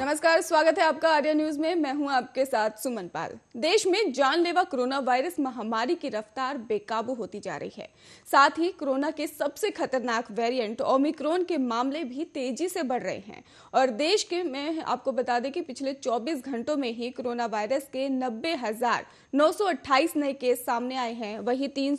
नमस्कार स्वागत है आपका आर्या न्यूज में मैं हूं आपके साथ सुमन पाल देश में जानलेवा कोरोना वायरस महामारी की रफ्तार बेकाबू होती जा रही है साथ ही कोरोना के सबसे खतरनाक वेरिएंट ओमिक्रोन के मामले भी तेजी से बढ़ रहे हैं और देश के में आपको बता दें कि पिछले 24 घंटों में ही कोरोना वायरस के नब्बे नए केस सामने आए हैं वही तीन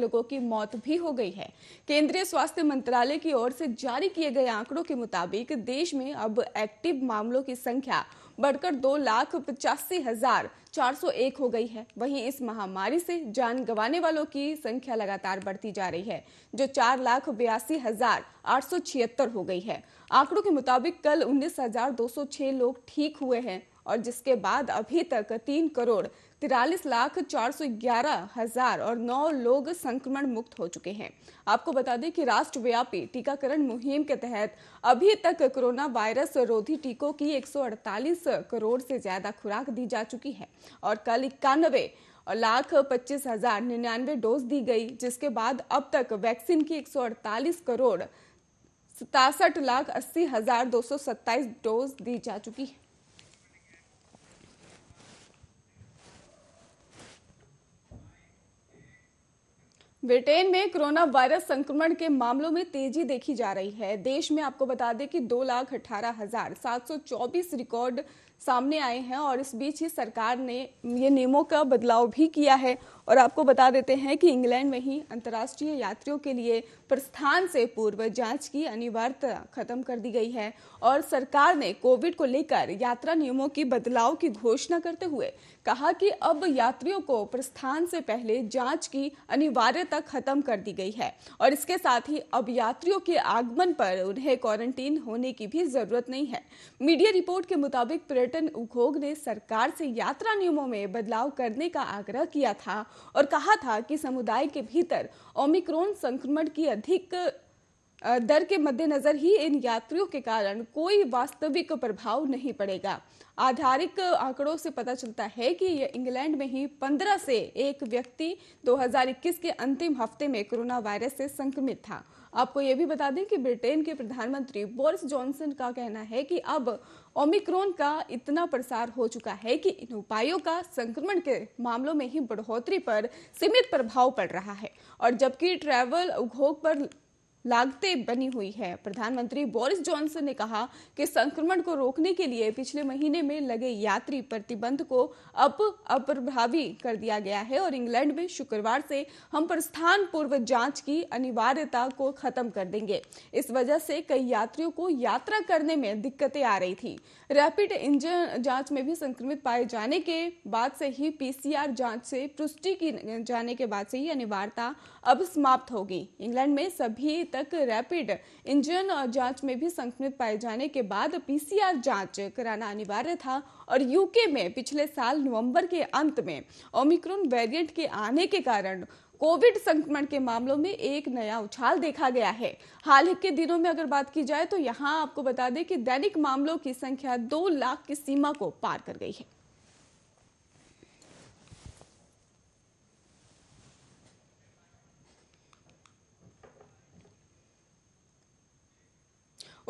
लोगों की मौत भी हो गई है केंद्रीय स्वास्थ्य मंत्रालय की ओर से जारी किए गए आंकड़ों के मुताबिक देश में अब एक्टिव मामलों की संख्या बढ़कर दो लाख पचासी हजार चार सौ एक हो गई है वहीं इस महामारी से जान गंवाने वालों की संख्या लगातार बढ़ती जा रही है जो चार लाख बयासी हजार आठ सौ छिहत्तर हो गई है आंकड़ों के मुताबिक कल उन्नीस हजार दो सौ छह लोग ठीक हुए हैं और जिसके बाद अभी तक तीन करोड़ तिरालीस लाख चार सौ ग्यारह हजार और नौ लोग संक्रमण मुक्त हो चुके हैं आपको बता दें कि राष्ट्रव्यापी टीकाकरण मुहिम के तहत अभी तक कोरोना वायरस रोधी टीकों की 148 करोड़ से ज्यादा खुराक दी जा चुकी है और कल इक्यानवे लाख पच्चीस हजार निन्यानवे डोज दी गई जिसके बाद अब तक वैक्सीन की 148 करोड़ सतासठ लाख अस्सी हजार दो सौ सत्ताईस डोज दी जा चुकी है ब्रिटेन में कोरोना वायरस संक्रमण के मामलों में तेजी देखी जा रही है देश में आपको बता दें कि दो लाख अठारह हजार सात सौ चौबीस रिकॉर्ड सामने आए हैं और इस बीच ही सरकार ने ये नियमों का बदलाव भी किया है और आपको बता देते हैं कि इंग्लैंड में ही अंतर्राष्ट्रीय यात्रियों के लिए प्रस्थान से पूर्व जांच की अनिवार्यता खत्म कर दी गई है और सरकार ने कोविड को लेकर यात्रा नियमों की बदलाव की घोषणा करते हुए कहा कि अब यात्रियों को प्रस्थान से पहले जांच की अनिवार्यता खत्म कर दी गई है और इसके साथ ही अब यात्रियों के आगमन पर उन्हें क्वारंटीन होने की भी जरूरत नहीं है मीडिया रिपोर्ट के मुताबिक पर्यटन उद्योग ने सरकार से यात्रा नियमों में बदलाव करने का आग्रह किया था और कहा था कि समुदाय के भीतर ओमिक्रोन संक्रमण की अधिक दर के मद्देनजर ही इन यात्रियों के कारण कोई वास्तविक प्रभाव नहीं पड़ेगा आधारिक आंकड़ों से पता चलता है कि इंग्लैंड में ही 15 से एक व्यक्ति 2021 के अंतिम हफ्ते में कोरोना वायरस से संक्रमित था आपको ये भी बता दें कि ब्रिटेन के प्रधानमंत्री बोरिस जॉनसन का कहना है कि अब ओमिक्रॉन का इतना प्रसार हो चुका है कि इन उपायों का संक्रमण के मामलों में ही बढ़ोतरी पर सीमित प्रभाव पड़ रहा है और जबकि ट्रैवल उद्योग पर लागते बनी हुई है प्रधानमंत्री बोरिस जॉनसन ने कहा कि संक्रमण को रोकने के लिए पिछले महीने में लगे यात्री प्रतिबंध को अब अप्रभावी कर दिया गया है और इंग्लैंड में शुक्रवार से हम प्रस्थान पूर्व जांच की अनिवार्यता को खत्म कर देंगे इस वजह से कई यात्रियों को यात्रा करने में दिक्कतें आ रही थी रैपिड इंजन जांच में भी संक्रमित पाए जाने के बाद से ही पीसीआर जांच से पुष्टि की जाने के बाद से ही अनिवार्यता अब समाप्त होगी इंग्लैंड में सभी तक रैपिड इंजन जांच में भी संक्रमित पाए जाने के बाद पीसीआर जांच कराना अनिवार्य था और यूके में पिछले साल नवंबर के अंत में ओमिक्रॉन वेरिएंट के आने के कारण कोविड संक्रमण के मामलों में एक नया उछाल देखा गया है हाल ही के दिनों में अगर बात की जाए तो यहाँ आपको बता दें कि दैनिक मामलों की संख्या दो लाख की सीमा को पार कर गई है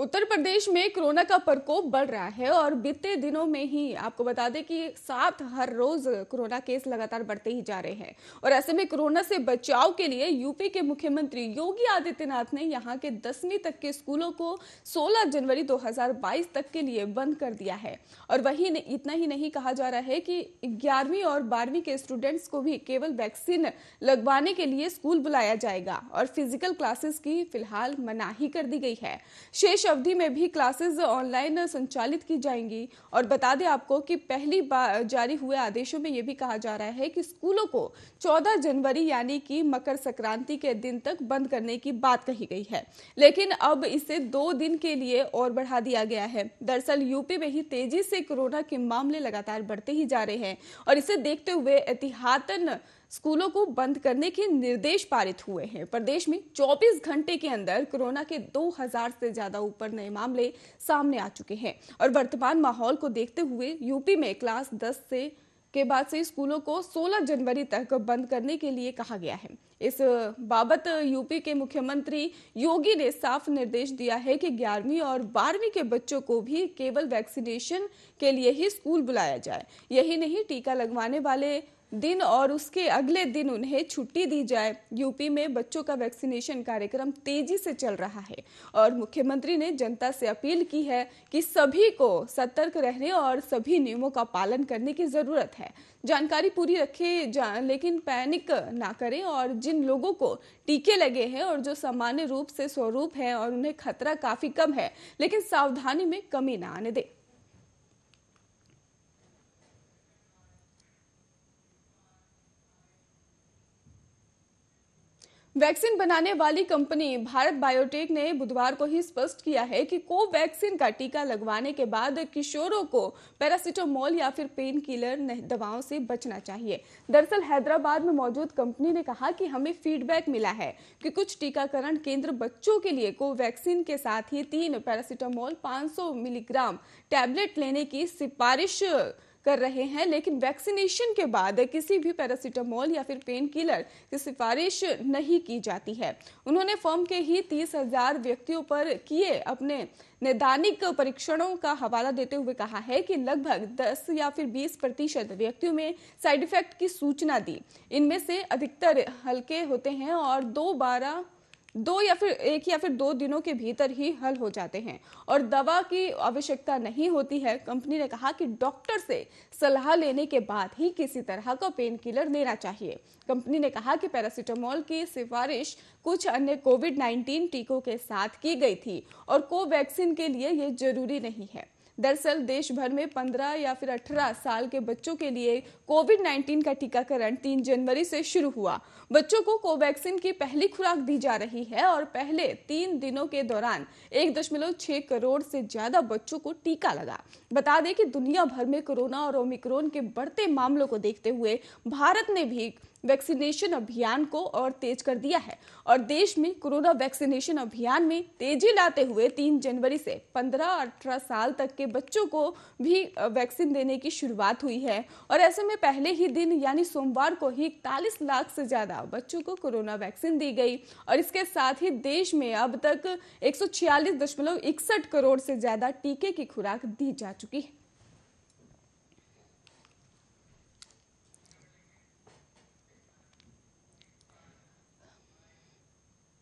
उत्तर प्रदेश में कोरोना का प्रकोप बढ़ रहा है और बीते दिनों में ही आपको बता दें कि सात हर रोज कोरोना केस लगातार बढ़ते ही जा रहे हैं और ऐसे में कोरोना से बचाव के लिए यूपी के मुख्यमंत्री योगी आदित्यनाथ ने यहाँ के दसवीं तक के स्कूलों को 16 जनवरी 2022 तक के लिए बंद कर दिया है और वही इतना ही नहीं कहा जा रहा है कि ग्यारहवीं और बारहवीं के स्टूडेंट्स को भी केवल वैक्सीन लगवाने के लिए स्कूल बुलाया जाएगा और फिजिकल क्लासेस की फिलहाल मनाही कर दी गई है शेष अवधि में भी क्लासेस ऑनलाइन संचालित की जाएंगी और बता दें आपको कि पहली बार जारी हुए आदेशों में ये भी कहा जा रहा है कि स्कूलों को 14 जनवरी यानी कि मकर संक्रांति के दिन तक बंद करने की बात कही गई है लेकिन अब इसे दो दिन के लिए और बढ़ा दिया गया है दरअसल यूपी में ही तेजी से कोरोना के मामले लगातार बढ़ते ही जा रहे हैं और इसे देखते हुए एहतियातन स्कूलों को बंद करने के निर्देश पारित हुए हैं प्रदेश में 24 घंटे के अंदर कोरोना के 2000 से ज्यादा ऊपर नए मामले सामने आ चुके हैं और वर्तमान माहौल को देखते हुए यूपी में क्लास दस से के बाद से स्कूलों को 16 जनवरी तक बंद करने के लिए कहा गया है इस बाबत यूपी के मुख्यमंत्री योगी ने साफ निर्देश दिया है कि 11वीं और 12वीं के बच्चों को भी केवल वैक्सीनेशन के लिए ही स्कूल बुलाया जाए यही नहीं टीका लगवाने वाले दिन और उसके अगले दिन उन्हें छुट्टी दी जाए यूपी में बच्चों का वैक्सीनेशन कार्यक्रम तेजी से चल रहा है और मुख्यमंत्री ने जनता से अपील की है कि सभी को सतर्क रहने और सभी नियमों का पालन करने की जरूरत है जानकारी पूरी रखे जा, लेकिन पैनिक ना करें और जिन लोगों को टीके लगे हैं और जो सामान्य रूप से स्वरूप हैं और उन्हें खतरा काफी कम है लेकिन सावधानी में कमी ना आने दें वैक्सीन बनाने वाली कंपनी भारत बायोटेक ने बुधवार को ही स्पष्ट किया है कि कोवैक्सीन का टीका लगवाने के बाद किशोरों को पैरासिटामोल या फिर पेन किलर दवाओं से बचना चाहिए दरअसल हैदराबाद में मौजूद कंपनी ने कहा कि हमें फीडबैक मिला है कि कुछ टीकाकरण केंद्र बच्चों के लिए कोवैक्सीन के साथ ही तीन पैरासिटामोल 500 मिलीग्राम टैबलेट लेने की सिफारिश कर रहे हैं लेकिन वैक्सीनेशन के बाद किसी भी पैरासीटामोल या फिर पेन किलर की सिफारिश नहीं की जाती है उन्होंने फर्म के ही तीस हजार व्यक्तियों पर किए अपने नैदानिक परीक्षणों का हवाला देते हुए कहा है कि लगभग 10 या फिर 20 प्रतिशत व्यक्तियों में साइड इफेक्ट की सूचना दी इनमें से अधिकतर हल्के होते हैं और दो बारह दो या फिर एक या फिर दो दिनों के भीतर ही हल हो जाते हैं और दवा की आवश्यकता नहीं होती है कंपनी ने कहा कि डॉक्टर से सलाह लेने के बाद ही किसी तरह का पेन किलर लेना चाहिए कंपनी ने कहा कि पैरासीटामोल की सिफारिश कुछ अन्य कोविड 19 टीकों के साथ की गई थी और कोवैक्सीन के लिए ये जरूरी नहीं है दरअसल देश भर में 15 या फिर 18 साल के बच्चों के लिए कोविड 19 का टीकाकरण 3 जनवरी से शुरू हुआ बच्चों को कोवैक्सीन की पहली खुराक दी जा रही है और पहले तीन दिनों के दौरान एक दशमलव छह करोड़ से ज्यादा बच्चों को टीका लगा बता दें कि दुनिया भर में कोरोना और ओमिक्रोन के बढ़ते मामलों को देखते हुए भारत ने भी वैक्सीनेशन अभियान को और तेज कर दिया है और देश में कोरोना वैक्सीनेशन अभियान में तेजी लाते हुए तीन जनवरी से पंद्रह अठारह साल तक के बच्चों को भी वैक्सीन देने की शुरुआत हुई है और ऐसे में पहले ही दिन यानी सोमवार को ही इकतालीस लाख से ज्यादा बच्चों को कोरोना वैक्सीन दी गई और इसके साथ ही देश में अब तक एक करोड़ से ज्यादा टीके की खुराक दी जा चुकी है